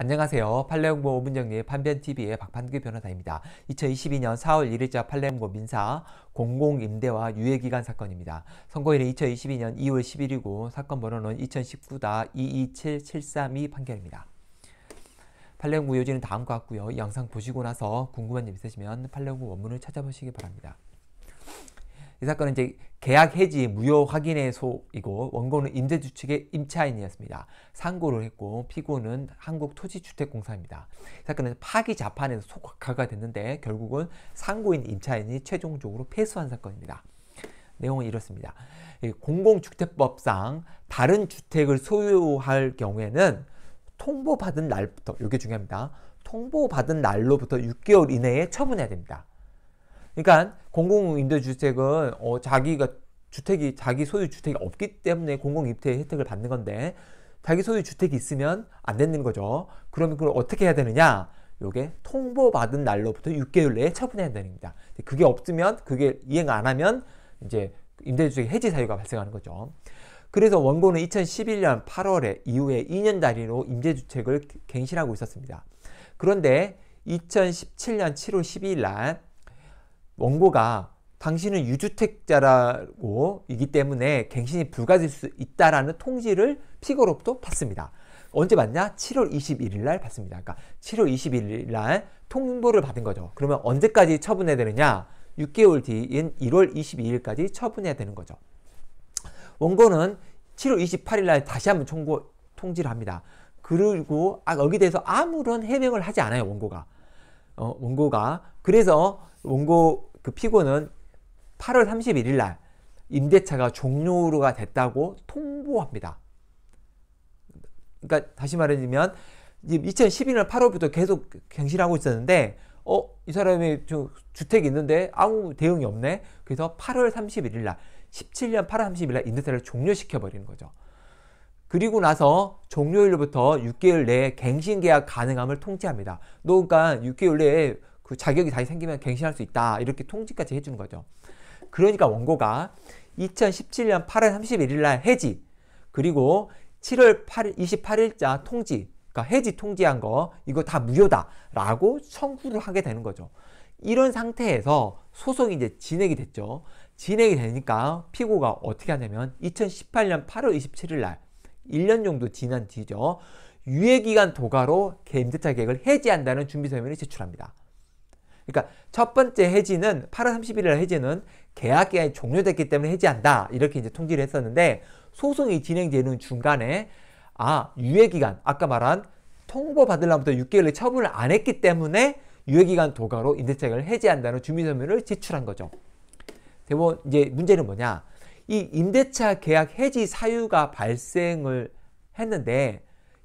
안녕하세요. 팔레옹고 오문정리 판변TV의 박판규 변호사입니다. 2022년 4월 1일자 팔레옹고 민사 공공임대와 유예기간 사건입니다. 선고일은 2022년 2월 11일이고 사건 번호는 2019-227732 판결입니다. 팔레옹고 요지는 다음과 같고요. 영상 보시고 나서 궁금한 점 있으시면 팔레옹고 원문을 찾아보시기 바랍니다. 이 사건은 이제 계약 해지 무효 확인의 소이고 원고는 임대주 측의 임차인이었습니다. 상고를 했고 피고는 한국토지주택공사입니다. 사건은 파기 자판에서 소각화가 됐는데 결국은 상고인 임차인이 최종적으로 패소한 사건입니다. 내용은 이렇습니다. 공공주택법상 다른 주택을 소유할 경우에는 통보받은 날부터 이게 중요합니다. 통보받은 날로부터 6개월 이내에 처분해야 됩니다. 그러니까 공공임대주택은 어, 자기가 주택이 자기 소유 주택이 없기 때문에 공공임대 혜택을 받는 건데 자기 소유 주택이 있으면 안 되는 거죠. 그러면 그걸 어떻게 해야 되느냐? 요게 통보받은 날로부터 6개월 내에 처분해야 되는 겁니다. 그게 없으면 그게 이행 안 하면 이제 임대주택 해지 사유가 발생하는 거죠. 그래서 원고는 2011년 8월에 이후에 2년 단위로 임대주택을 갱신하고 있었습니다. 그런데 2017년 7월 12일 날 원고가 당신은 유주택자라고 이기 때문에 갱신이 불가질 수 있다라는 통지를 피고로부터 받습니다. 언제 받냐? 7월 21일 날 받습니다. 그러니까 7월 21일 날 통보를 받은 거죠. 그러면 언제까지 처분해야 되느냐? 6개월 뒤인 1월 22일까지 처분해야 되는 거죠. 원고는 7월 28일 날 다시 한번 청구 통지를 합니다. 그리고 아, 여기 대해서 아무런 해명을 하지 않아요, 원고가. 어, 원고가. 그래서 원고 그 피고는 8월 31일 날 임대차가 종료가 됐다고 통보합니다. 그러니까 다시 말하자면 2012년 8월부터 계속 갱신하고 있었는데 어, 이 사람이 주택이 있는데 아무 대응이 없네. 그래서 8월 31일 날 17년 8월 30일 날 임대차를 종료시켜 버리는 거죠. 그리고 나서 종료일부터 6개월 내에 갱신 계약 가능함을 통지합니다. 그러니까 6개월 내에 그 자격이 다시 생기면 갱신할 수 있다. 이렇게 통지까지 해주는 거죠. 그러니까 원고가 2017년 8월 31일 날 해지, 그리고 7월 8일, 28일자 통지, 그러니까 해지 통지한 거, 이거 다 무효다. 라고 청구를 하게 되는 거죠. 이런 상태에서 소송이 이제 진행이 됐죠. 진행이 되니까 피고가 어떻게 하냐면 2018년 8월 27일 날 1년 정도 지난 뒤죠. 유예기간 도가로 개임대차 계획을 해지한다는 준비서명을 제출합니다. 그러니까 첫 번째 해지는 8월 31일 해지는 계약 기간이 종료됐기 때문에 해지한다. 이렇게 이제 통지를 했었는데 소송이 진행되는 중간에 아, 유예 기간 아까 말한 통보 받으려면부터 6개월의 처분을 안 했기 때문에 유예 기간 도가로 임대차계약을 해지한다는 주민서명을 제출한 거죠. 대본 이제 문제는 뭐냐? 이 임대차 계약 해지 사유가 발생을 했는데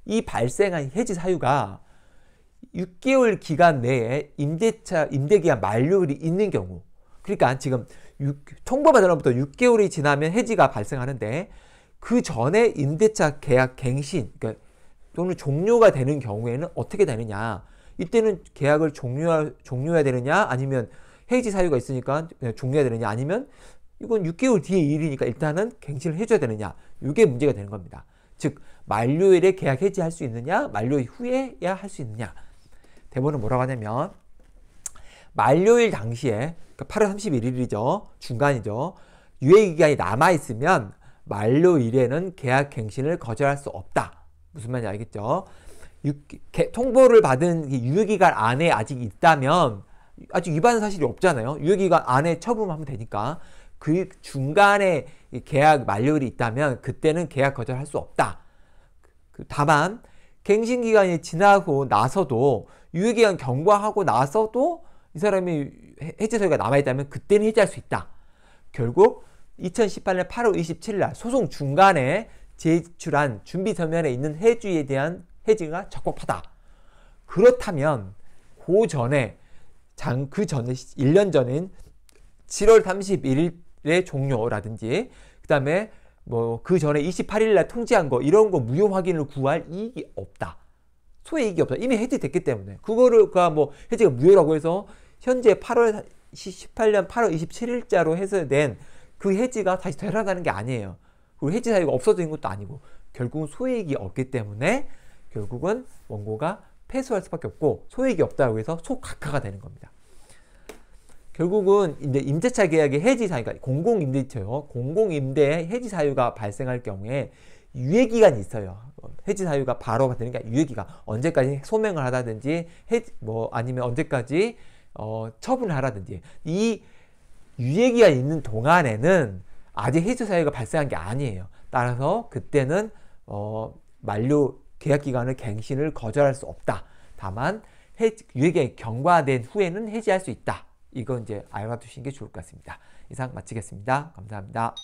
이 발생한 해지 사유가 6개월 기간 내에 임대차 임대기간 만료일이 있는 경우 그러니까 지금 6, 통보받은 날부터 6개월이 지나면 해지가 발생하는데 그 전에 임대차 계약 갱신 그러니까 또는 종료가 되는 경우에는 어떻게 되느냐 이때는 계약을 종료할, 종료해야 되느냐 아니면 해지 사유가 있으니까 종료해야 되느냐 아니면 이건 6개월 뒤에 일이니까 일단은 갱신을 해줘야 되느냐 이게 문제가 되는 겁니다. 즉 만료일에 계약 해지할 수 있느냐 만료 후에야 할 수 있느냐 대본은 뭐라고 하냐면 만료일 당시에 8월 그러니까 31일이죠. 중간이죠. 유예 기간이 남아 있으면 만료일에는 계약 갱신을 거절할 수 없다. 무슨 말인지 알겠죠? 통보를 받은 유예 기간 안에 아직 있다면 아직 위반 사실이 없잖아요. 유예 기간 안에 처분하면 되니까 그 중간에 계약 만료일이 있다면 그때는 계약 거절할 수 없다. 그, 다만 갱신 기간이 지나고 나서도 유예 기간 경과하고 나서도 이 사람이 해제 서류가 남아 있다면 그때는 해제할 수 있다. 결국 2018년 8월 27일 날 소송 중간에 제출한 준비 서면에 있는 해주에 대한 해지가 적법하다. 그렇다면 그 전에 장그 전에 1년 전인 7월 31일에 종료라든지 그다음에 뭐그 전에 28일 날 통지한 거 이런 거 무효 확인을 구할 이익이 없다. 소액이 없다. 이미 해지됐기 때문에 그거를 그 뭐 해지가 무효라고 해서 현재 8월 18년 8월 27일자로 해서된 그 해지가 다시 되라다는 게 아니에요. 그 해지 사유가 없어진 것도 아니고 결국은 소액이 없기 때문에 결국은 원고가 패소할 수밖에 없고 소액이 없다고 해서 소각하가 되는 겁니다. 결국은 이제 임대차 계약의 해지 사유, 가 공공임대차요. 공공임대 해지 사유가 발생할 경우에 유예기간이 있어요. 해지 사유가 바로 되니까 유예기간. 언제까지 소명을 하다든지, 해지, 뭐, 아니면 언제까지, 어, 처분을 하라든지. 이 유예기간이 있는 동안에는 아직 해지 사유가 발생한 게 아니에요. 따라서 그때는, 어, 만료 계약기간을 갱신을 거절할 수 없다. 다만, 해지, 유예기간이 경과된 후에는 해지할 수 있다. 이거 이제 알아두시는 게 좋을 것 같습니다. 이상 마치겠습니다. 감사합니다.